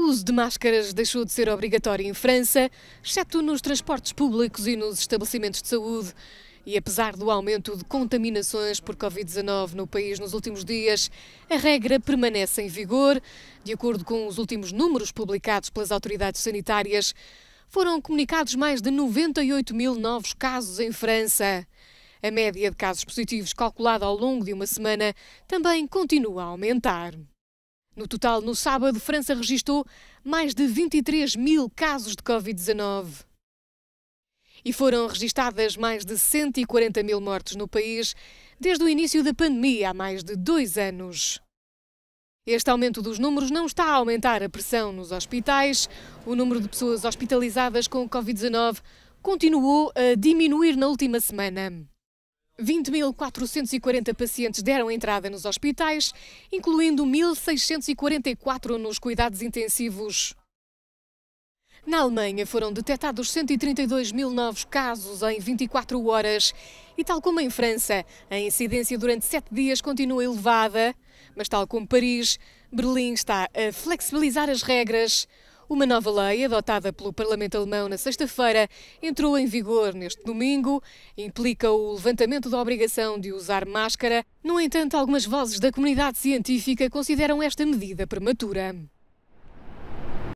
O uso de máscaras deixou de ser obrigatório em França, exceto nos transportes públicos e nos estabelecimentos de saúde. E apesar do aumento de contaminações por Covid-19 no país nos últimos dias, a regra permanece em vigor. De acordo com os últimos números publicados pelas autoridades sanitárias, foram comunicados mais de 98 mil novos casos em França. A média de casos positivos calculada ao longo de uma semana também continua a aumentar. No total, no sábado, França registrou mais de 23 mil casos de Covid-19. E foram registadas mais de 140 mil mortes no país desde o início da pandemia, há mais de dois anos. Este aumento dos números não está a aumentar a pressão nos hospitais. O número de pessoas hospitalizadas com Covid-19 continuou a diminuir na última semana. 20.440 pacientes deram entrada nos hospitais, incluindo 1.644 nos cuidados intensivos. Na Alemanha foram detectados 132 mil novos casos em 24 horas. E tal como em França, a incidência durante sete dias continua elevada. Mas, tal como Paris, Berlim está a flexibilizar as regras. Uma nova lei, adotada pelo Parlamento Alemão na sexta-feira, entrou em vigor neste domingo, implica o levantamento da obrigação de usar máscara. No entanto, algumas vozes da comunidade científica consideram esta medida prematura.